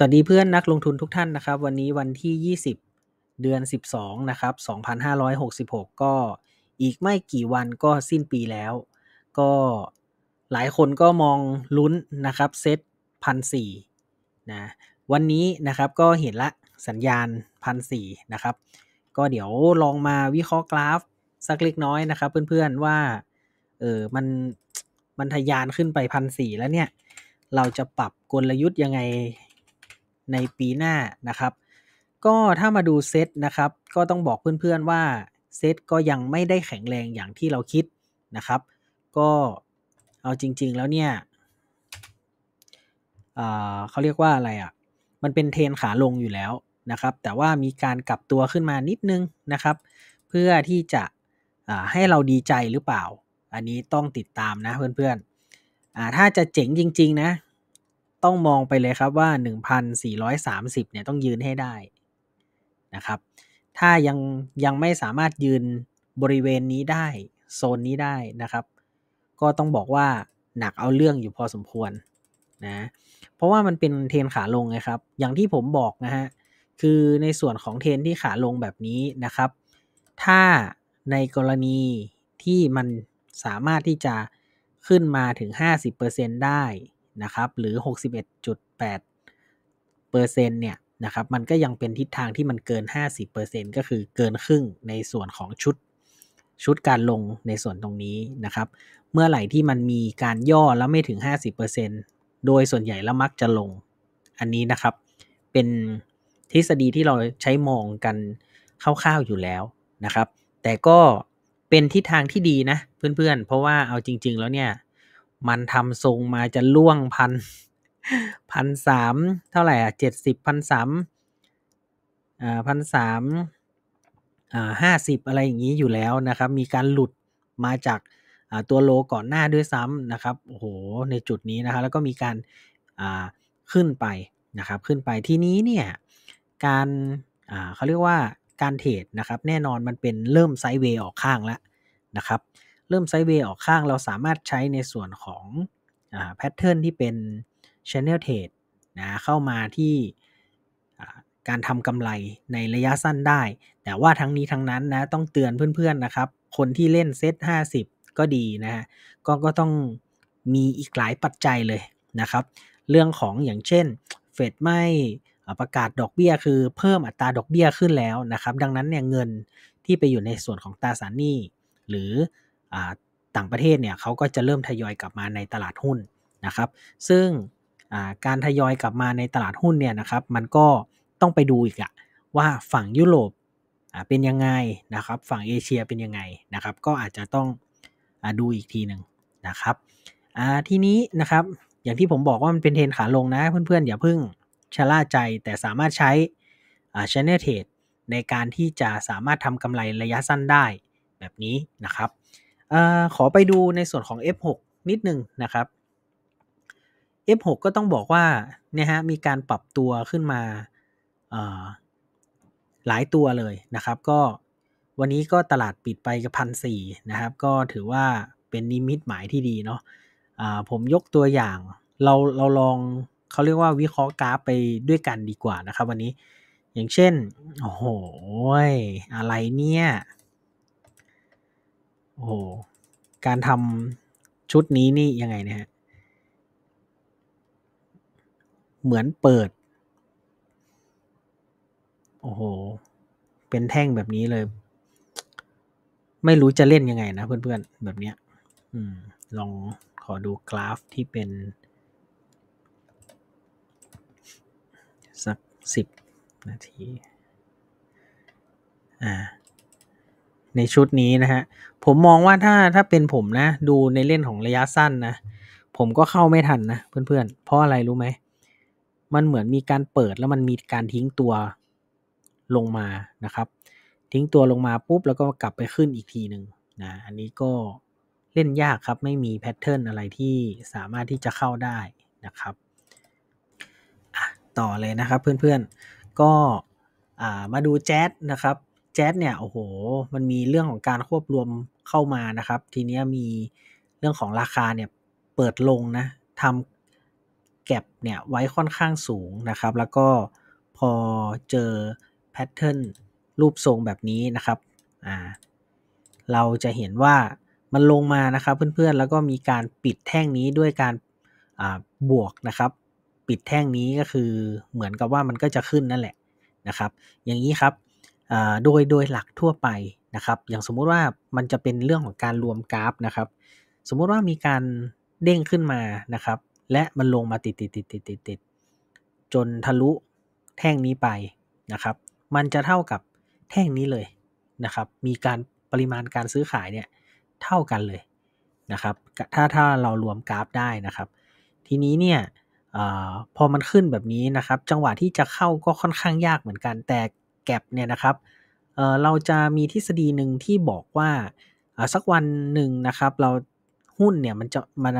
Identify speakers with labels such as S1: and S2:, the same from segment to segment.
S1: สวัสดีเพื่อนนักลงทุนทุกท่านนะครับ วันนี้วันที่ 20 เดือน12นะครับ2566 ก็อีกไม่กี่วันก็สิ้นปีแล้วก็หลายคนก็มองลุ้นนะครับเซ็ตพันสี่นะวันนี้นะครับก็เห็นละสัญญาณพันสี่นะครับก็เดี๋ยวลองมาวิเคราะห์กราฟสักเล็กน้อยนะครับ เพื่อนๆว่าเออมันมันทะยานขึ้นไปพันสี่แล้วเนี่ย เราจะปรับกลยุทธ์ยังไงในปีหน้านะครับ ก็ถ้ามาดูเซตนะครับ ก็ต้องบอกเพื่อนๆว่าเซตก็ยังไม่ได้แข็งแรงอย่างที่เราคิดนะครับ ก็เอาจริง ๆแล้วเนี่ยเขาเรียกว่าอะไรอะ่ะมันเป็นเทรนขาลงอยู่แล้วนะครับ แต่ว่ามีการกลับตัวขึ้นมานิดนึงนะครับ เพื่อที่จะให้เราดีใจหรือเปล่า อันนี้ต้องติดตามนะเพื่อนๆถ้าจะเจ๋งจริง ๆนะต้องมองไปเลยครับว่า 1,430เนี่ยต้องยืนให้ได้นะครับ ถ้ายังยังไม่สามารถยืนบริเวณนี้ได้โซนนี้ได้นะครับ ก็ต้องบอกว่าหนักเอาเรื่องอยู่พอสมควรนะเพราะว่ามันเป็นเทนขาลงไงครับ อย่างที่ผมบอกนะฮะ คือในส่วนของเทนที่ขาลงแบบนี้นะครับ ถ้าในกรณีที่มันสามารถที่จะขึ้นมาถึง 50%ได้นะครับหรือ 61.8เปอร์เซ็นเนี่ยนะครับมันก็ยังเป็นทิศทางที่มันเกิน50%ก็คือเกินครึ่งในส่วนของชุดชุดการลงในส่วนตรงนี้นะครับ เมื่อไหร่ที่มันมีการย่อแล้วไม่ถึง50%โดยส่วนใหญ่แล้วมักจะลง อันนี้นะครับ เป็นทฤษฎีที่เราใช้มองกันคร่าวๆอยู่แล้วนะครับ แต่ก็เป็นทิศทางที่ดีนะเพื่อนๆ เพราะว่าเอาจริง ๆแล้วเนี่ยมันทำทรงมาจะล่วงพันพันสามเท่าไหร่อ่ะเจ็ดสิบพันสามอ่าพันสามอ่าห้าสิบอะไรอย่างนี้อยู่แล้วนะครับ มีการหลุดมาจากตัวโลก่อนหน้าด้วยซ้ำนะครับโอ้โหในจุดนี้นะครับแล้วก็มีการขึ้นไปนะครับ ขึ้นไปที่นี้เนี่ย การเขาเรียกว่าการเทรดนะครับ แน่นอนมันเป็นเริ่มไซด์เวย์ออกข้างแล้วนะครับเริ่มไซด์เวย์ออกข้าง เราสามารถใช้ในส่วนของแพทเทิร์นที่เป็น Channel Trade นะเข้ามาที่การทำกำไรในระยะสั้นได้ แต่ว่าทั้งนี้ทั้งนั้นนะต้องเตือนเพื่อน ๆ นะครับ คนที่เล่นเซต50 ก็ดีนะฮะก็ก็ต้องมีอีกหลายปัจจัยเลยนะครับ เรื่องของอย่างเช่น เฟดไม่ประกาศดอกเบีย้ย คือเพิ่มอัตราดอกเบีย้ยขึ้นแล้วนะครับ ดังนั้นเนี่ยเงินที่ไปอยู่ในส่วนของตราสารหนี้หรือต่างประเทศเนี่ยเขาก็จะเริ่มทยอยกลับมาในตลาดหุ้นนะครับ ซึ่งการทยอยกลับมาในตลาดหุ้นเนี่ยนะครับ มันก็ต้องไปดูอีกอะว่าฝั่งยุโรปเป็นยังไงนะครับ ฝั่งเอเชียเป็นยังไงนะครับ ก็อาจจะต้องอดูอีกทีหนึ่งนะครับ ทีนี้นะครับอย่างที่ผมบอกว่ามันเป็นเทรนขาลงนะเพื่อนๆ อย่าเพิ่งชะล่าใจแต่สามารถใช้ช h น n n e l t r ในการที่จะสามารถทำกำไรระยะสั้นได้แบบนี้นะครับอ ขอไปดูในส่วนของ F6 นิดนึงนะครับ F6 ก็ต้องบอกว่าเนี่ยฮะมีการปรับตัวขึ้นมาหลายตัวเลยนะครับ ก็ วันนี้ก็ตลาดปิดไปกับพันสี่นะครับก็ถือว่าเป็นนิมิตหมายที่ดีเนาะะผมยกตัวอย่างเราเราลองเขาเรียกว่าวิเคราะห์กราฟไปด้วยกันดีกว่านะครับ วันนี้อย่างเช่นโอ้โหอะไรเนี่ยโอ้โห การทำชุดนี้นี่ ยัง ไงนะฮะเหมือนเปิด โอ้โห เป็นแท่งแบบนี้เลย ไม่รู้จะเล่น ยัง ไงนะ เพื่อนๆแบบ เนี้ยลองขอดูกราฟที่เป็น สักสิบนาที อ่าในชุดนี้นะฮะผมมองว่าถ้าถ้าเป็นผมนะ ดูในเล่นของระยะสั้นนะ ผมก็เข้าไม่ทันนะเพื่อนเพื่อนเพราะอะไรรู้ไหมมันเหมือนมีการเปิดแล้วมันมีการทิ้งตัวลงมานะครับ ทิ้งตัวลงมาปุ๊บแล้วก็กลับไปขึ้นอีกทีหนึ่งนะอันนี้ก็เล่นยากครับไม่มีแพทเทิร์นอะไรที่สามารถที่จะเข้าได้นะครับต่อเลยนะครับเพื่อนๆ ก็มาดูแจ๊ดนะครับแจ๊สเนี่ยโอ้โห มันมีเรื่องของการควบรวมเข้ามานะครับ ทีนี้มีเรื่องของราคาเนี่ยเปิดลงนะทำแก็บเนี่ยไว้ค่อนข้างสูงนะครับ แล้วก็พอเจอแพทเทิร์นรูปทรงแบบนี้นะครับอ่าเราจะเห็นว่ามันลงมานะครับเพื่อนๆ แล้วก็มีการปิดแท่งนี้ด้วยการบวกนะครับ ปิดแท่งนี้ก็คือเหมือนกับว่ามันก็จะขึ้นนั่นแหละนะครับ อย่างนี้ครับโดยโดยหลักทั่วไปนะครับ อย่างสมมุติว่ามันจะเป็นเรื่องของการรวมกราฟนะครับ สมมุติว่ามีการเด้งขึ้นมานะครับ และมันลงมาติดติดติดติดติดติดจนทะลุแท่งนี้ไปนะครับ มันจะเท่ากับแท่งนี้เลยนะครับมีการปริมาณการซื้อขายเนี่ยเท่ากันเลยนะครับถ้าถ้าเรารวมกราฟได้นะครับ ทีนี้เนี่ยอพอมันขึ้นแบบนี้นะครับจังหวะที่จะเข้าก็ค่อนข้างยากเหมือนกันแต่แก็บเนี่ยนะครับเเราจะมีทฤษฎีหนึ่งที่บอกว่าสักวันหนึ่งนะครับ เราหุ้นเนี่ยมันจะมัน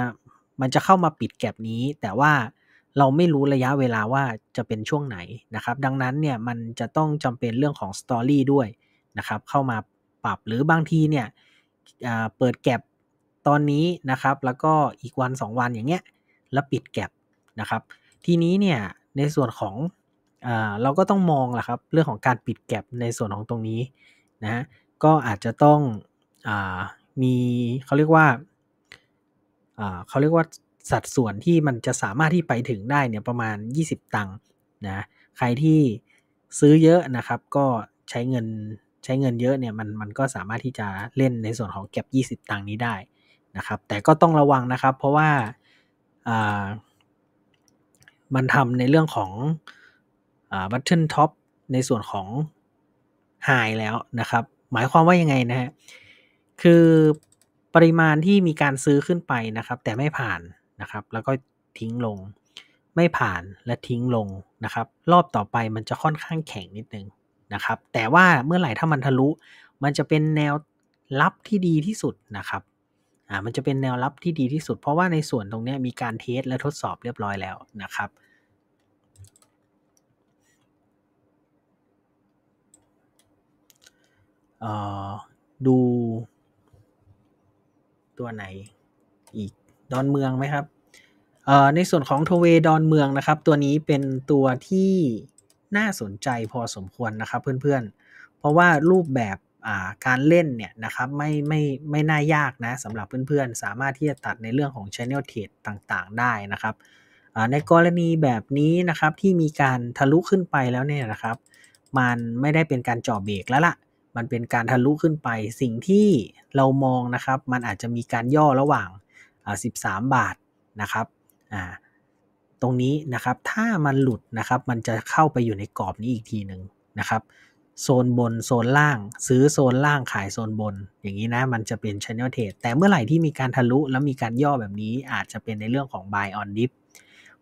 S1: มันจะเข้ามาปิดแก็บนี้ แต่ว่าเราไม่รู้ระยะเวลาว่าจะเป็นช่วงไหนนะครับดังนั้นเนี่ยมันจะต้องจำเป็นเรื่องของสตอรี่ด้วยนะครับ เข้ามาปรับหรือบางทีเนี่ยเปิดแก็บตอนนี้นะครับ แล้วก็อีกวัน 2 วันอย่างเงี้ยแล้วปิดแก็บนะครับ ทีนี้เนี่ยในส่วนของเราก็ต้องมองแหละครับเรื่องของการปิดแก็บในส่วนของตรงนี้นะก็อาจจะต้องอมีเขาเรียกว่า่าเขาเรียกว่าสัดส่วนที่มันจะสามารถที่ไปถึงได้เนี่ยประมาณ 20 ตังค์นะใครที่ซื้อเยอะนะครับ ก็ใช้เงินใช้เงินเยอะเนี่ยมันมันก็สามารถที่จะเล่นในส่วนของเก็บ20ตังค์นี้ได้นะครับแต่ก็ต้องระวังนะครับเพราะว่ามันทำในเรื่องของบัตเทิลท็อปในส่วนของไฮแล้วนะครับ หมายความว่ายังไงนะฮะคือปริมาณที่มีการซื้อขึ้นไปนะครับ แต่ไม่ผ่านนะครับ แล้วก็ทิ้งลง ไม่ผ่านและทิ้งลงนะครับ รอบต่อไปมันจะค่อนข้างแข็งนิดนึงนะครับ แต่ว่าเมื่อไหร่ถ้ามันทะลุมันจะเป็นแนวรับที่ดีที่สุดนะครับอ่ามันจะเป็นแนวรับที่ดีที่สุด เพราะว่าในส่วนตรงนี้มีการเทสและทดสอบเรียบร้อยแล้วนะครับออดู ตัวไหนอีกดอนเมืองไหมครับในส่วนของทเวดอนเมืองนะครับ ตัวนี้เป็นตัวที่น่าสนใจพอสมควรนะครับเพื่อนๆ เพราะว่ารูปแบบการเล่นเนี่ยนะครับไม่ไม่ไม่น่ายากนะสำหรับเพื่อนๆ สามารถที่จะตัดในเรื่องของ Channel Trade ต่างๆได้นะครับ ในกรณีแบบนี้นะครับที่มีการทะลุขึ้นไปแล้วเนี่ยนะครับมันไม่ได้เป็นการจ่อเบรกแล้วละ่ะมันเป็นการทะลุขึ้นไป สิ่งที่เรามองนะครับ มันอาจจะมีการย่อระหว่าง13 บาทนะครับ ตรงนี้นะครับ ถ้ามันหลุดนะครับ มันจะเข้าไปอยู่ในกรอบนี้อีกทีหนึ่งนะครับ โซนบน โซนล่าง ซื้อโซนล่าง ขายโซนบน อย่างนี้นะ มันจะเป็น channel trade แต่เมื่อไหร่ที่มีการทะลุแล้วมีการย่อแบบนี้อาจจะเป็นในเรื่องของ buy on dip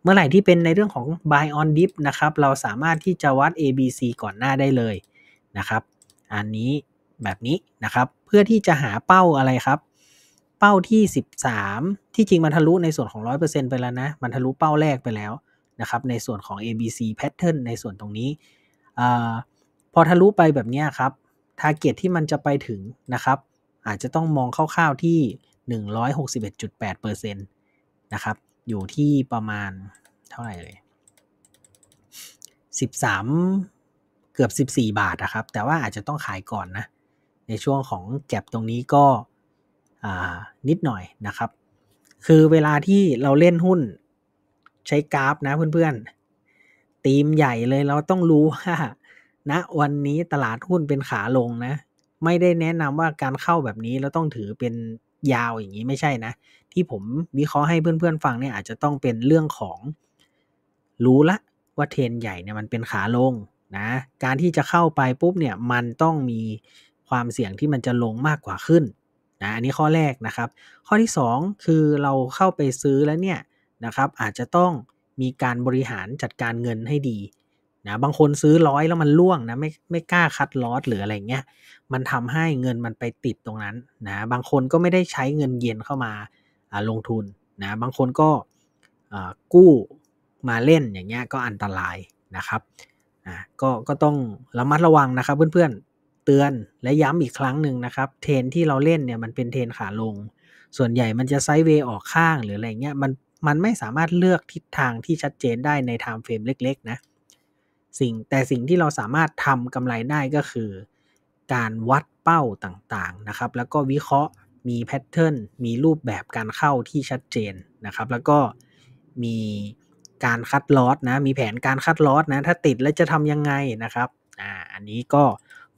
S1: เมื่อไหร่ที่เป็นในเรื่องของ buy on dip นะครับ เราสามารถที่จะวัด ABC ก่อนหน้าได้เลยนะครับอันนี้แบบนี้นะครับเพื่อที่จะหาเป้าอะไรครับ เป้าที่ 13 ที่จริงมันทะลุในส่วนของ100%ไปแล้วนะ มันทะลุเป้าแรกไปแล้วนะครับในส่วนของ ABC pattern ในส่วนตรงนี้อพอทะลุไปแบบนี้ครับทาร์เก็ตที่มันจะไปถึงนะครับ อาจจะต้องมองคร่าวๆที่ 161.8%นะครับ อยู่ที่ประมาณเท่าไหร่เลย 13เกือบ14 บาทนะครับ แต่ว่าอาจจะต้องขายก่อนนะ ในช่วงของแก็บตรงนี้ก็นิดหน่อยนะครับ คือเวลาที่เราเล่นหุ้นใช้กราฟนะเพื่อนๆตีมใหญ่เลยเราต้องรู้ว่าณนะวันนี้ตลาดหุ้นเป็นขาลงนะ ไม่ได้แนะนำว่าการเข้าแบบนี้เราต้องถือเป็นยาวอย่างนี้ไม่ใช่นะ ที่ผมวิเคราะห์ให้เพื่อนๆ ฟังเนี่ยอาจจะต้องเป็นเรื่องของรู้ละว่าเทรนใหญ่เนี่ยมันเป็นขาลงนะการที่จะเข้าไปปุ๊บเนี่ย มันต้องมีความเสี่ยงที่มันจะลงมากกว่าขึ้นนะอันนี้ข้อแรกนะครับ ข้อที่ 2 คือเราเข้าไปซื้อแล้วเนี่ยนะครับอาจจะต้องมีการบริหารจัดการเงินให้ดีนะ บางคนซื้อร้อยแล้วมันล่วงนะ ไม่ไม่กล้าคัดลอสหรืออะไรเงี้ย มันทำให้เงินมันไปติดตรงนั้นนะ บางคนก็ไม่ได้ใช้เงินเย็นเข้ามาลงทุนนะ บางคนก็กู้มาเล่นอย่างเงี้ยก็อันตรายนะครับ่ะก็ก็ต้องระมัดระวังนะครับ เพื่อนๆเตือนและย้ำอีกครั้งหนึ่งนะครับ เทนที่เราเล่นเนี่ยมันเป็นเทนขาลง ส่วนใหญ่มันจะไซด์เวย์ออกข้างหรืออะไรเงี้ยมันมันไม่สามารถเลือกทิศทางที่ชัดเจนได้ในไทม์เฟรมเล็ก ๆ นะสิ่งแต่สิ่งที่เราสามารถทำกำไรได้ก็คือ การวัดเป้าต่างๆนะครับ แล้วก็วิเคราะห์มีแพทเทิร์นมีรูปแบบการเข้าที่ชัดเจนนะครับ แล้วก็มีการคัดลอตนะ มีแผนการคัดลอตนะ ถ้าติดแล้วจะทำยังไงนะครับ อ่า อันนี้ก็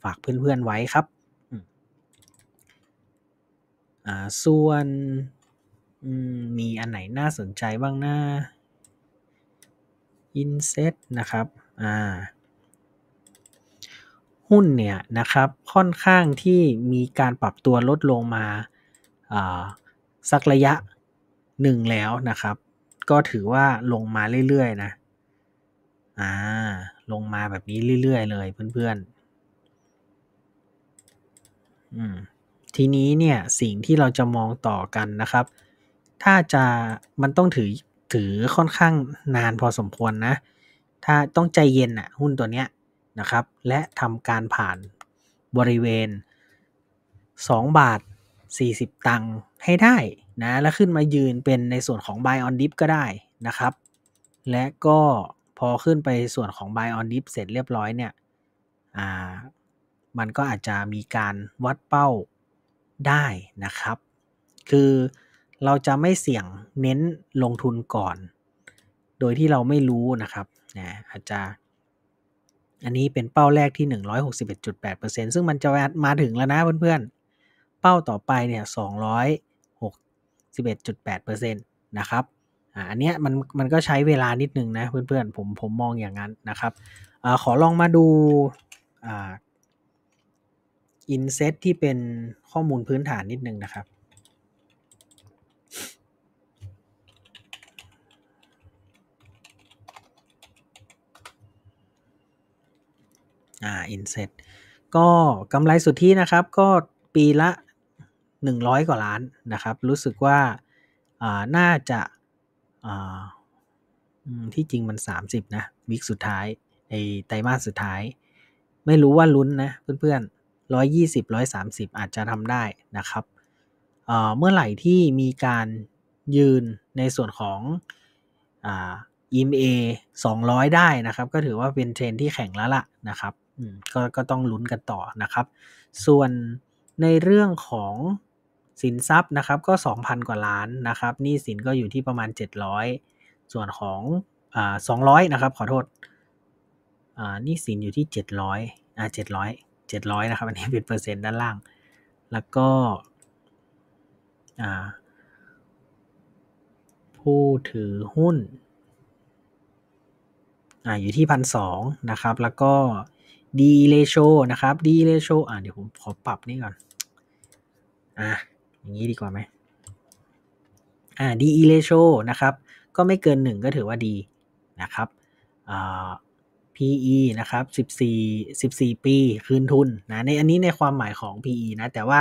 S1: ฝากเพื่อนๆไว้ครับ อ่า ส่วนมีอันไหนน่าสนใจบ้างนะอินเซตนะครับ อ่า หุ้นเนี่ยนะครับ ค่อนข้างที่มีการปรับตัวลดลงมา อ่า สักระยะหนึ่งแล้วนะครับก็ถือว่าลงมาเรื่อยๆ นะ อ่า ลงมาแบบนี้เรื่อยๆ เลยเพื่อนๆ อืทีนี้เนี่ยสิ่งที่เราจะมองต่อกันนะครับ ถ้าจะมันต้องถือถือค่อนข้างนานพอสมควรนะ ถ้าต้องใจเย็นอะหุ้นตัวเนี้ยนะครับ และทำการผ่านบริเวณ2บาท40 ตังค์ให้ได้นะ แล้วขึ้นมายืนเป็นในส่วนของ buy on dip ก็ได้นะครับ และก็พอขึ้นไปส่วนของ buy on dip เสร็จเรียบร้อยเนี่ยมันก็อาจจะมีการวัดเป้าได้นะครับ คือเราจะไม่เสี่ยงเน้นลงทุนก่อน โดยที่เราไม่รู้นะครับ นะอาจจะ อันนี้เป็นเป้าแรกที่ 161.8%ซึ่งมันจะมาถึงแล้วนะเพื่อนๆเป้าต่อไปเนี่ย11.8%นะครับ อันเนี้ย มัน มันก็ใช้เวลานิดนึง นะ เพื่อน ๆ ผม ผม มองอย่างนั้นนะครับอขอลองมาดูอินเซตที่เป็นข้อมูลพื้นฐานนิดนึง นะครับ อ่าอินเซ็ตก็กำไรสุทธินะครับก็ปีละ100กว่าล้านนะครับ รู้สึกว่าน่าจะที่จริงมัน30นะวิกสุดท้ายอ้ไตรมาสสุดท้าย ไม่รู้ว่าลุ้นนะเพื่อนๆ120 130 อาจจะทำได้นะครับเเมื่อไหร่ที่มีการยืนในส่วนของอ m a 200 ได้นะครับ ก็ถือว่าเป็นเทรนที่แข็งแล้วล่ะนะครับกก็ต้องลุ้นกันต่อนะครับ ส่วนในเรื่องของสินทรัพย์นะครับก็ 2,000 กว่าล้านนะครับหนี้สินก็อยู่ที่ประมาณ 700 ส่วนของอ่า 200นะครับขอโทษอ่าหนี้สินอยู่ที่ 700 อ่า 700 700 นะครับอันนี้เป็นเปอร์เซ็นต์ด้านล่าง แล้วก็อ่าผู้ถือหุ้นอ่าอยู่ที่พันสองนะครับ แล้วก็ดีเลโชนะครับดีเลโชอ่าเดี๋ยวผมขอปรับนี่ก่อนอ่าอย่างนี้ดีกว่าไหม อ่า DE ratio นะครับ ก็ไม่เกิน 1 ก็ถือว่าดี นะครับ อ่า PE นะครับ 14 14 ปี คืนทุน นะในอันนี้ในความหมายของ PE นะ แต่ว่า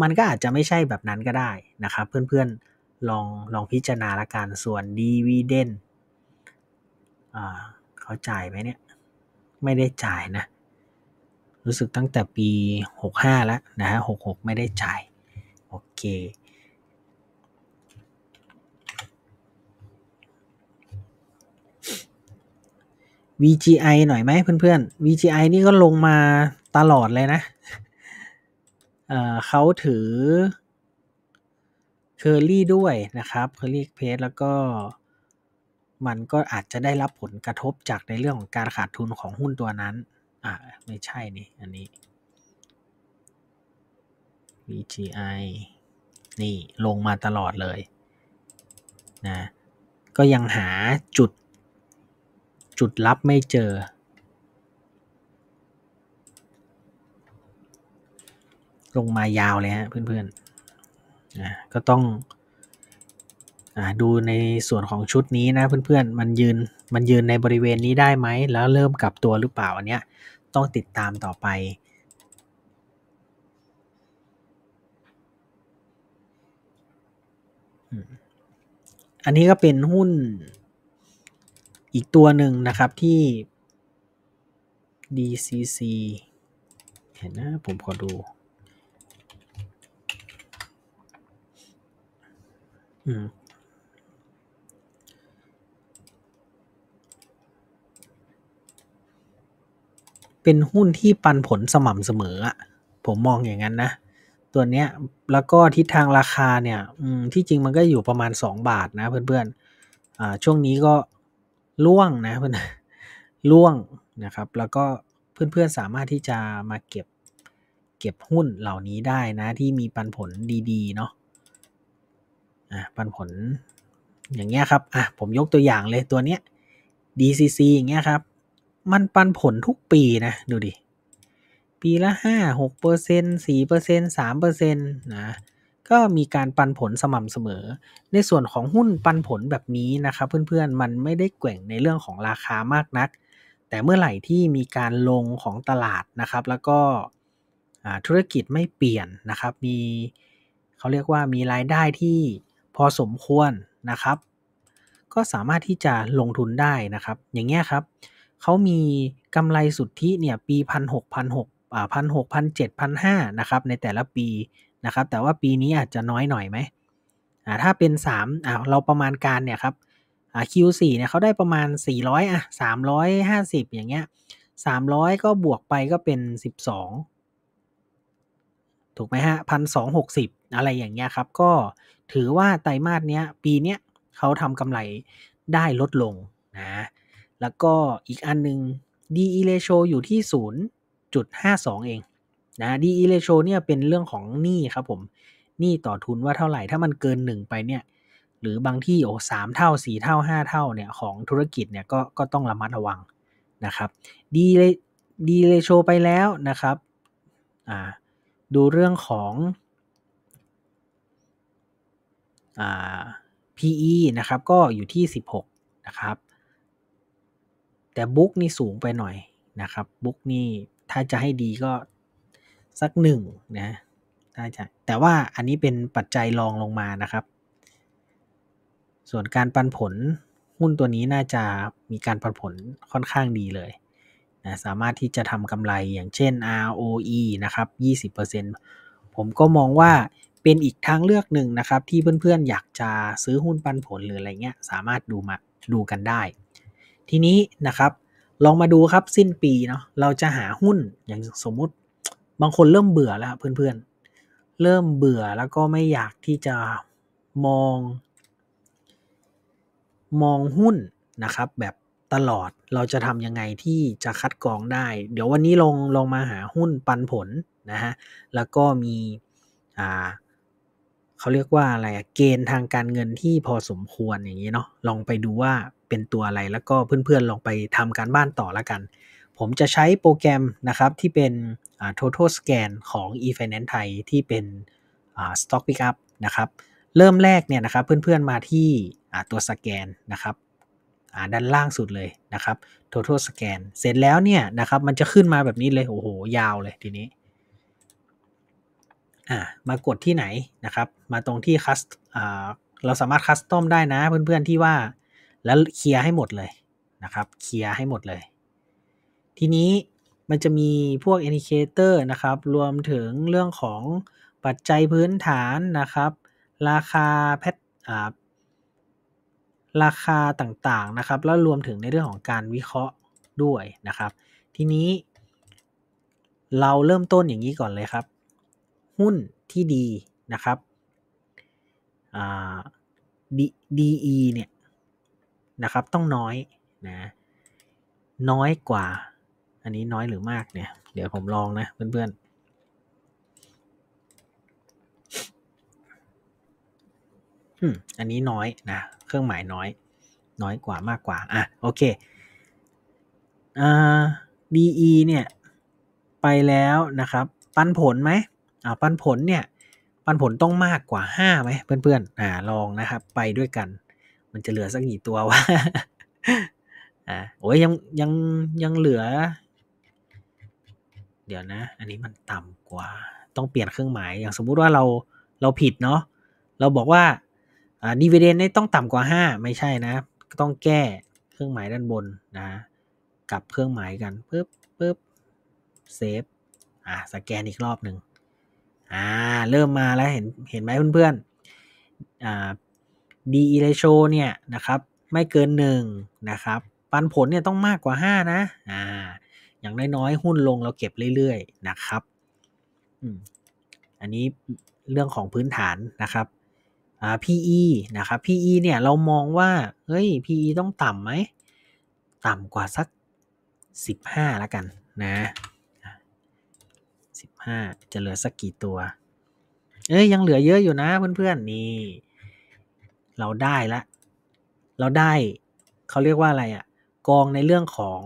S1: มันก็อาจจะไม่ใช่แบบนั้นก็ได้นะครับ เพื่อนๆ ลอง ลองพิจารณาละกัน ส่วน dividend อ่า เขาจ่ายไหมเนี่ย ไม่ได้จ่าย นะ รู้สึกตั้งแต่ปี 65 แล้วนะฮะ 66 ไม่ได้จ่ายโอเค VGI หน่อยไหมเพื่อนๆ VGI นี่ก็ลงมาตลอดเลยนะเเขาถือเคอรี่ด้วยนะครับเคอรี่เพจแล้วก็มันก็อาจจะได้รับผลกระทบจากในเรื่องของการขาดทุนของหุ้นตัวนั้น อ่าไม่ใช่นี่อันนี้ VGI นี่ ลงมาตลอดเลย นะ ก็ยังหา จุด จุด ลับไม่เจอ ลงมายาว เลยฮะเพื่อนๆนะก็ต้องดูในส่วนของชุดนี้ นะ เพื่อน ๆ มัน ยืน มัน ยืนในบริเวณนี้ได้ไหม แล้วเริ่มกลับตัวหรือเปล่า อันเนี้ยต้องติดตามต่อไปอันนี้ก็เป็นหุ้นอีกตัวหนึ่งนะครับที่ DCC เห็นนะ ผมขอดู เป็นหุ้นที่ปันผลสม่ำเสมออะผมมองอย่างนั้นนะตัวเนี้ยแล้วก็ทิศทางราคาเนี่ยที่จริงมันก็อยู่ประมาณ 2 บาท นะเพื่อนๆอ่าช่วงนี้ก็ล่วงนะเพื่อนล่วง นะครับ แล้วก็เพื่อนๆสามารถที่จะมาเก็บเก็บหุ้นเหล่านี้ได้นะที่มีปันผลดี ๆเนาะอ่ะปันผลอย่างเงี้ยครับ อ่ะ ผมยกตัวอย่างเลยตัวเนี้ย DCC อย่างเงี้ยครับ มันปันผลทุกปี นะ ดูดิปีละ5 6เปอร์เซ็นต์4เปอร์เซ็นต์3เปอร์เซ็นต์นะก็มีการปันผลสม่ำเสมอ ในส่วนของหุ้นปันผลแบบนี้นะครับ เพื่อนๆมันไม่ได้แกว่งในเรื่องของราคามากนัก แต่เมื่อไหร่ที่มีการลงของตลาดนะครับแล้วก็ธุรกิจไม่เปลี่ยนนะครับมีเขาเรียกว่ามีรายได้ที่พอสมควรนะครับ ก็สามารถที่จะลงทุนได้นะครับ อย่างเงี้ยครับเขามีกำไรสุทธิเนี่ยปีพันหกพันหกพันหกพันเจ็ดพันห้านะครับ ในแต่ละปีนะครับ แต่ว่าปีนี้อาจจะน้อยหน่อยไหมถ้าเป็น 3 อ่าเราประมาณการเนี่ยครับ Q4 เนี่ยเขาได้ประมาณ 400 อ่ะ 350 อย่างเงี้ย 300 ก็บวกไปก็เป็น 12 ถูกไหมฮะพันสองหกสิบอะไรอย่างเงี้ยครับ ก็ถือว่าไตรมาสเนี้ยปีเนี้ยเขาทำกำไรได้ลดลงนะ แล้วก็อีกอันนึง DE ratio อยู่ที่ศูนย์0.52เองนะดีอเลโชเนี่ยเป็นเรื่องของหนี้ครับผมหนี้ต่อทุนว่าเท่าไหร่ ถ้ามันเกิน1ไปเนี่ยหรือบางที่โอ้สามเท่าสี่เท่าห้าเท่าเนี่ยของธุรกิจเนี่ย ก็ก็ต้องระมัดระวังนะครับดีเลดีเลโชไปแล้วนะครับอ่า ดูเรื่องของอ่า PE นะครับก็อยู่ที่ 16นะครับแต่บุ๊กนี่สูงไปหน่อย นะครับบุ๊กนี่ถ้าจะให้ดีก็สักหนึ่งนะถ้าจะแต่ว่าอันนี้เป็นปัจจัยรองลงมานะครับ ส่วนการปันผลหุ้นตัวนี้น่าจะมีการปันผลค่อนข้างดีเลยนะสามารถที่จะทำกำไรอย่างเช่น ROE นะครับ20%ผมก็มองว่าเป็นอีกทางเลือกหนึ่งนะครับ ที่เพื่อนๆ อยากจะซื้อหุ้นปันผลหรืออะไรเงี้ยสามารถดูมาดูกันได้ ทีนี้นะครับลองมาดูครับสิ้นปี เนาะ เราจะหาหุ้นอย่างสมมุติ บางคนเริ่มเบื่อแล้วเพื่อนๆเริ่มเบื่อแล้วก็ไม่อยากที่จะมอง มองหุ้นนะครับ แบบตลอดเราจะทำยัง ไงที่จะคัดกรองได้ เดี๋ยววันนี้ลอง ลอง มาหาหุ้นปันผลนะ ฮะ แล้วก็มี อ่าเขาเรียกว่าอะไรเกณฑ์ทางการเงินที่พอสมควรอย่างนี้เนาะลองไปดูว่าเป็นตัวอะไรแล้วก็เพื่อนๆลองไปทำการบ้านต่อละกัน ผมจะใช้โปรแกรมนะครับที่เป็น total scan ของ e-finance ไทย ที่เป็น stock pickup นะครับ เริ่มแรกเนี่ยนะครับเพื่อนๆมาที่ตัวสแกนนะครับด้านล่างสุดเลยนะครับ total scan เสร็จแล้วเนี่ยนะครับมันจะขึ้นมาแบบนี้เลยโอ้โหยาวเลยทีนี้่ามากดที่ไหนนะครับ มาตรงที่คัสอ่า เราสามารถคัสตอมได้นะเพื่อนๆที่ว่าแล้วเคลียร์ให้หมดเลยนะครับเคลียร์ให้หมดเลย ทีนี้มันจะมีพวกอนิเคเตอร์นะครับ รวมถึงเรื่องของปัจจัยพื้นฐานนะครับ ราคาแพทราคาต่างๆนะครับ แล้วรวมถึงในเรื่องของการวิเคราะห์ด้วยนะครับ ทีนี้ เราเริ่มต้นอย่างนี้ก่อนเลยครับหุ้นที่ดีนะครับดีเนี่ยนะครับ ต้องน้อย นะน้อยกว่า อันนี้น้อยหรือมากเนี่ยเดี๋ยว ผมลอง นะ เพื่อน่อันนี้น้อยนะเครื่องหมายน้อย น้อยกว่ามากกว่า อ่ะโอเคอ่า DE เนี่ยไปแล้วนะครับ ปันผลไหมอ่าปันผลเนี่ย ปันผลต้องมากกว่าห้าไหมเพื่อนๆอ่าลองนะครับไปด้วยกัน มันจะเหลือสักกี่ตัววะอ่าโอ้ยยัง ยัง ยังเหลือ เดี๋ยวนะ อันนี้มันต่ำกว่าต้องเปลี่ยนเครื่องหมายอย่างสมมุติว่าเราเราผิดเนาะเราบอกว่า อ่าดีเวเดนได้ต้องต่ำกว่าห้าไม่ใช่นะต้องแก้เครื่องหมายด้านบนนะกับเครื่องหมายกันปึ๊บปึ๊บเซฟอ่ะสแกนอีกรอบหนึ่งอ่าเริ่มมาแล้วเห็นเห็นไหมเพื่อนๆอ่า DE อ a t i ชเนี่ยนะครับ ไม่เกินหนึ่งนะครับ ปันผลเนี่ยต้องมากกว่า 5 นะ อ่า อย่างน้อยๆหุ้นลงเราเก็บเรื่อย ๆนะครับอันนี้เรื่องของพื้นฐานนะครับ อ่า PE นะครับ PE เนี่ยเรามองว่าเฮ้ย PE ต้องต่ำไหม ต่ำกว่าสัก 15แล้วกันนะ5จะเหลือสักกี่ตัว เอ้ยยังเหลือเยอะอยู่นะเพื่อนๆนี่เราได้ละ เราได้ เขาเรียกว่าอะไรอะ่ะกองในเรื่องของ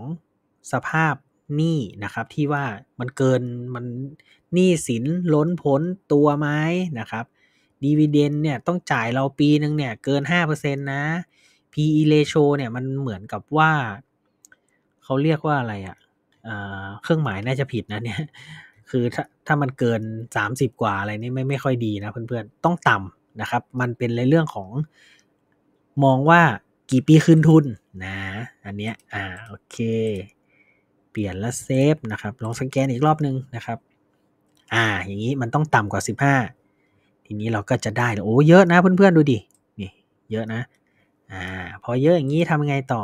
S1: สภาพหนี้นะครับ ที่ว่ามันเกินมันหนี้สินล้นพ้นตัวไหมนะครับดีเวเดนเนี่ยต้องจ่ายเราปีหนึ่งเนี่ยเกิน 5%นะ PE ratio เนี่ยมันเหมือนกับว่า เขาเรียกว่าอะไรอะ่ะเครื่องหมายน่าจะผิดนะเนี่ยคือถ้าถ้ามันเกิน 30 กว่าอะไรนี่ไม่ ไม่ค่อยดีนะเพื่อนๆต้องต่ำนะครับ มันเป็นในเรื่องของ มองว่ากี่ปีคืนทุนนะอันเนี้ยอ่าโอเค เปลี่ยนและเซฟนะครับ ลองสแกนอีกรอบ นึงนะครับอ่าอย่างนี้มันต้องต่ำกว่า 15 ทีนี้เราก็จะได้ โอ้เยอะนะเพื่อนๆดูดินี่เยอะนะอ่าพอเยอะอย่างนี้ทำไงต่อ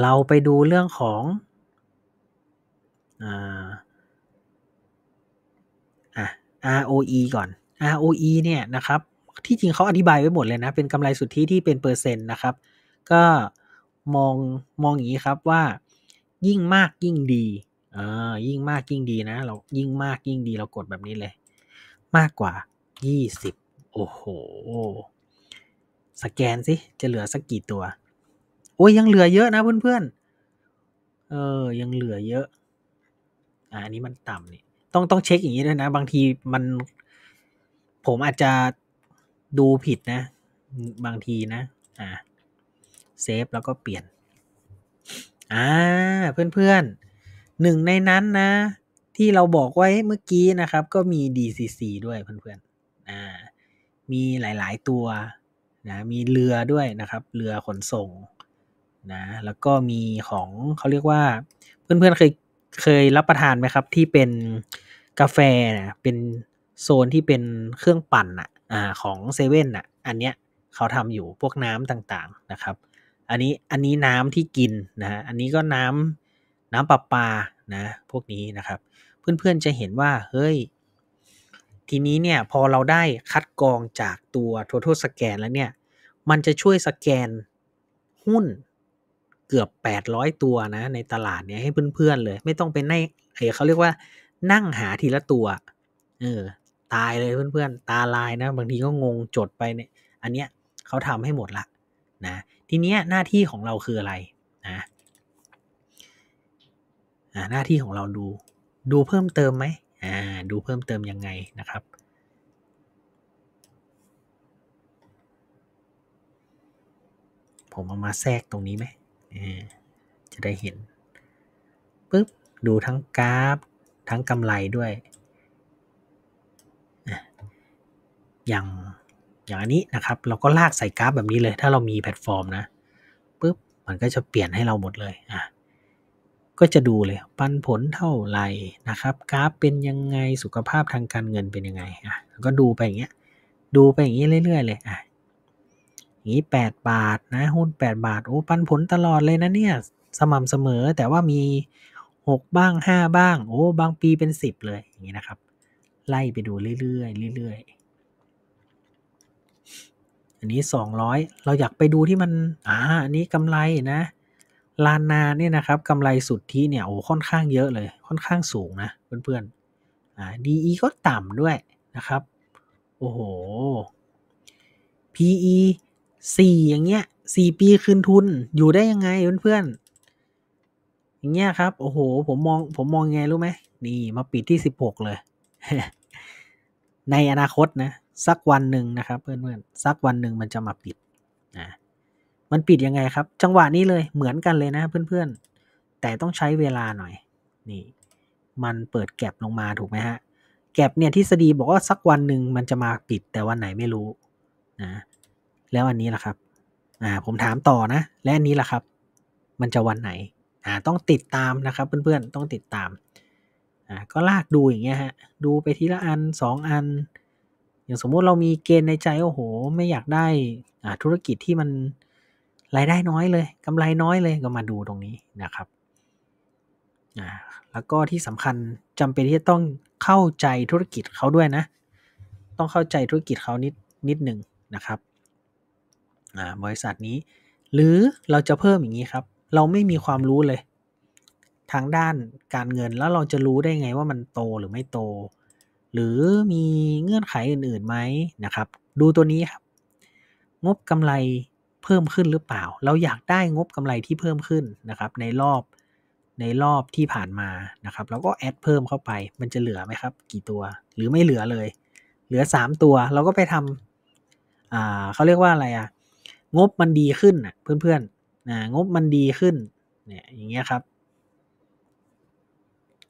S1: เราไปดูเรื่องของอ่า อ่ ROE ก่อน ROE เนี่ยนะครับ ที่จริงเขาอธิบายไว้หมดเลยนะ เป็นกำไรสุทธิที่เป็นเปอร์เซ็นต์นะครับ ก็มอง มองอย่างนี้ครับว่า ยิ่งมากยิ่งดีอ่ายิ่งมากยิ่งดีนะ เรา ยิ่งมากยิ่งดี เรากดแบบนี้เลย มากกว่า20โอ้โห สแกนสิจะเหลือสักกี่ตัว โอ้ยยังเหลือเยอะนะ เพื่อนๆเออ ยังเหลือเยอะอันนี้มันต่ำนี่ต้อง ต้องเช็คอย่างนี้ด้วยนะ บางที มันผมอาจจะดูผิดนะ บางทีนะอ่าเซฟแล้วก็เปลี่ยนอ่าเพื่อนๆหนึ่งในนั้นนะ ที่เราบอกไว้เมื่อกี้นะครับ ก็มี DCC ด้วยเพื่อนๆอ่ามีหลายๆตัวนะมีเรือด้วยนะครับ เรือขนส่งนะ แล้วก็มีของเขาเรียกว่าเพื่อนๆเคยเคยรับประทานไหมครับที่เป็นกาแฟนะเป็นโซนที่เป็นเครื่องปั่นอะอ่ะของเซเว่นอ่ะ อันเนี้ยเขาทำอยู่พวกน้ำต่างๆนะครับ อันนี้ อันนี้น้ำที่กินนะฮะอันนี้ก็น้ำน้ำประปา นะ พวกนี้นะครับ เพื่อนๆจะเห็นว่า เฮ้ย ทีนี้เนี่ยพอเราได้คัดกรองจากตัวัวทัวสแกนแล้วเนี่ยมันจะช่วยสแกนหุ้นเกือบ 800 ตัวนะ ในตลาดเนี่ยให้เพื่อนๆ เลย ไม่ต้องไปในเนเขาเรียกว่านั่งหา ทีละตัว เออตายเลยเพื่อนๆตาลายนะ บางทีก็งง จดไปเนี่ยอันเนี้ยเขาทำให้หมดละ นะ ทีเนี้ยหน้าที่ของเราคืออะไร นะหน้าที่ของเราดูดูเพิ่มเติมไหมอ่าดูเพิ่มเติมยังไงนะครับ ผม เอามาแทรกตรงนี้ไหมจะได้เห็นปึ๊บดูทั้ง กราฟทั้งกำไรด้วยอย่างอย่างอันนี้นะครับ เราก็ลากใส่ กราฟแบบนี้เลย ถ้าเรามีแพลตฟอร์มนะปึ๊บมันก็จะเปลี่ยนให้เราหมดเลย อ่ะก็จะดูเลยปันผลเท่าไหร่นะครับ กราฟเป็นยังไงสุขภาพทางการเงินเป็นยังไงอ่ะก็ดูไปอย่างเงี้ยดูไปอย่างเงี้เรื่อยๆเลยอ่ะนี้แปดบาทนะหุ้นแปดบาทโอ้ปันผลตลอดเลยนะเนี่ยสม่ำเสมอแต่ว่ามีหกบ้างห้าบ้าง โอ้บางปีเป็นสิบเลยอย่างนี้นะครับไล่ไปดูเรื่อยๆเรื่อยๆอันนี้สองร้อยเราอยากไปดูที่มันอ่าอันนี้กำไรนะลานนาเนี่ยนะครับกำไรสุดที่เนี่ยโอ้ค่อนข้างเยอะเลยค่อนข้างสูงนะเพื่อนๆอ่าดีก็ต่ำด้วยนะครับโอ้โห PE สี่อย่างเงี้ยสี่ปีคืนทุนอยู่ได้ยังไง เพื่อน่อย่างเงี้ยครับโอ้โห ผมมองผมมองไงรู้ไหมนี่ มาปิดที่สิบหกเลย ในอนาคตนะสักวันหนึ่งนะครับ เพื่อนๆสักวันหนึ่งมันจะมาปิดนะมันปิดยังไงครับ จังหวะนี้เลยเหมือนกันเลยนะเพื่อนๆ แต่ต้องใช้เวลาหน่อย นี่ มันเปิดแก็บลงมาถูกไหมฮะ แก็บเนี่ยทฤษฎีบอกว่าสักวันหนึ่งมันจะมาปิด แต่วันไหนไม่รู้ นะแล้วอันนี้ล่ะครับ อ่า ผมถามต่อนะ และอันนี้ล่ะครับ มันจะวันไหน อ่า ต้องติดตามนะครับ เพื่อนๆต้องติดตาม อ่า ก็ลากดูอย่างเงี้ยฮะ ดูไปทีละอัน 2 อัน อย่างสมมุติเรามีเกณฑ์ในใจโอ้โห ไม่อยากได้ อ่า ธุรกิจที่มันรายได้น้อยเลย กำไรน้อยเลย ก็มาดูตรงนี้นะครับ อ่า แล้วก็ที่สำคัญจำเป็นที่จะต้องเข้าใจธุรกิจเขาด้วยนะ ต้องเข้าใจธุรกิจเขานิดนิดหนึ่งนะครับนะบริษัทนี้ หรือเราจะเพิ่มอย่างนี้ครับ เราไม่มีความรู้เลย ทางด้านการเงินแล้วเราจะรู้ได้ไงว่ามันโตหรือไม่โต หรือมีเงื่อนไขอื่นๆไหมนะครับ ดูตัวนี้ครับงบกำไรเพิ่มขึ้นหรือเปล่า เราอยากได้งบกำไรที่เพิ่มขึ้นนะครับในรอบในรอบที่ผ่านมา นะครับ เราก็แอดเพิ่มเข้าไป มันจะเหลือไหมครับ กี่ตัว หรือไม่เหลือเลย เหลือ3ตัวเราก็ไปทำอ่าเขาเรียกว่าอะไรอ่ะงบมันดีขึ้นนะเพื่อนๆนะงบมันดีขึ้น เนี่ยอย่างเงี้ยครับ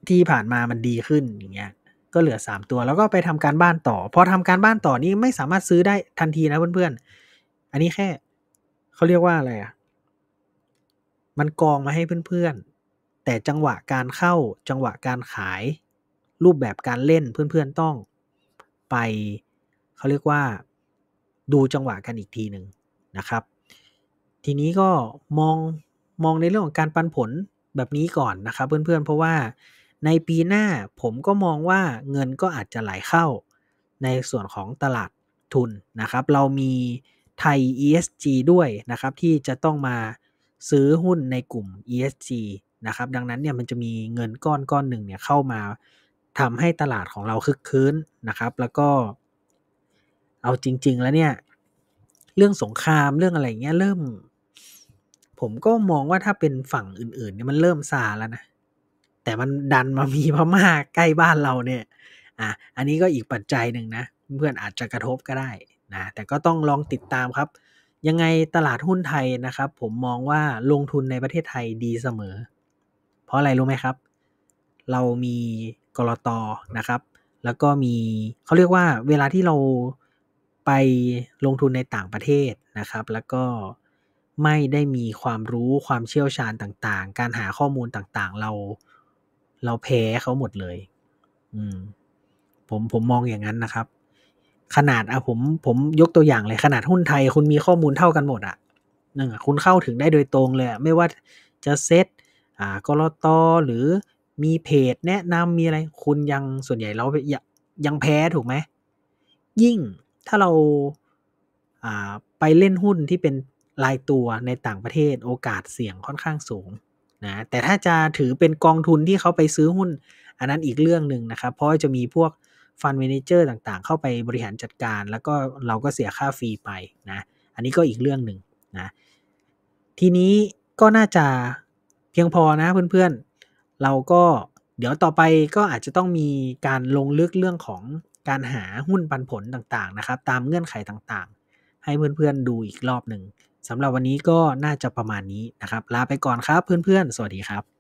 S1: ที่ผ่านมามันดีขึ้นอย่างเงี้ยก็เหลือ3ตัวแล้วก็ไปทำการบ้านต่อพอทำการบ้านต่อนี่ไม่สามารถซื้อได้ทันทีนะ เพื่อนๆ อันนี้แค่เขาเรียกว่าอะไรอะ่ะ มันกองมาให้เพื่อนๆ แต่จังหวะการเข้าจังหวะการขายรูปแบบการเล่นเพื่อนๆต้อง ไป เขาเรียกว่า ดูจังหวะกันอีกทีหนึ่งะครับ ทีนี้ก็มอง มองในเรื่องของการปันผลแบบนี้ก่อนนะครับเพื่อนๆเเพราะว่าในปีหน้าผมก็มองว่าเงินก็อาจจะไหลเข้า ในส่วนของตลาดทุนนะครับ เรามีไทย ESG ด้วย นะครับ ที่จะต้องมาซื้อหุ้นในกลุ่ม ESG นะครับดังนั้นเนี่ยมันจะมีเงินก้อนก้อนหนึ่งเนี่ยเข้ามาทำให้ตลาดของเราคึกคืนนะครับ แล้วก็ เอาจริง ๆแล้วเนี่ยเรื่องสงครามเรื่องอะไรเงี้ยเริ่ม ผมก็มองว่าถ้าเป็นฝั่งอื่นๆ เนี่ยมันเริ่มซาแล้วนะ แต่มันดันมามีพม่าใกล้บ้านเราเนี่ย อ่ะอันนี้ก็อีกปัจจัยหนึ่งนะเพื่อนอาจจะกระทบก็ได้นะแต่ก็ต้องลองติดตามครับยังไงตลาดหุ้นไทยนะครับผมมองว่าลงทุนในประเทศไทยดีเสมอ เพราะอะไรรู้ไหมครับ เรามีกรอตอนะครับ แล้วก็มีเขาเรียกว่า เวลาที่เราไป ลงทุนในต่างประเทศนะครับ แล้วก็ไม่ได้มีความรู้ ความเชี่ยวชาญต่าง ๆ การหาข้อมูลต่าง ๆ เรา เราแพ้เขาหมดเลย อืม ผม ผมมองอย่างนั้นนะครับ ขนาดอะผม ผมยกตัวอย่างเลย ขนาดหุ้นไทย คุณมีข้อมูลเท่ากันหมดอะหนึ่ง คุณเข้าถึงได้โดยตรงเลย ไม่ว่าจะเซตอ่ากรตหรือมีเพจ แนะนำมีอะไร คุณยังส่วนใหญ่เรา ยังแพ้ถูกไหม ยิ่งถ้าเราไปเล่นหุ้นที่เป็นรายตัวในต่างประเทศโอกาสเสี่ยงค่อนข้างสูงนะแต่ถ้าจะถือเป็นกองทุนที่เขาไปซื้อหุ้น อันนั้นอีกเรื่องหนึ่งนะครับเพราะจะมีพวกฟันเมนเจอร์ต่างๆ เข้าไปบริหารจัดการ แล้วก็เราก็เสียค่าฟรีไปนะอันนี้ก็อีกเรื่องหนึ่งนะทีนี้ก็น่าจะเพียงพอนะเพื่อนๆ เราก็เดี๋ยวต่อไปก็อาจจะต้องมีการลงลึกเรื่องของการหาหุ้นปันผลต่างๆนะครับ ตามเงื่อนไขต่างๆ ให้เพื่อน ๆ ดูอีกรอบหนึ่งสำหรับวันนี้ก็น่าจะประมาณนี้นะครับ ลาไปก่อนครับ เพื่อน ๆ สวัสดีครับ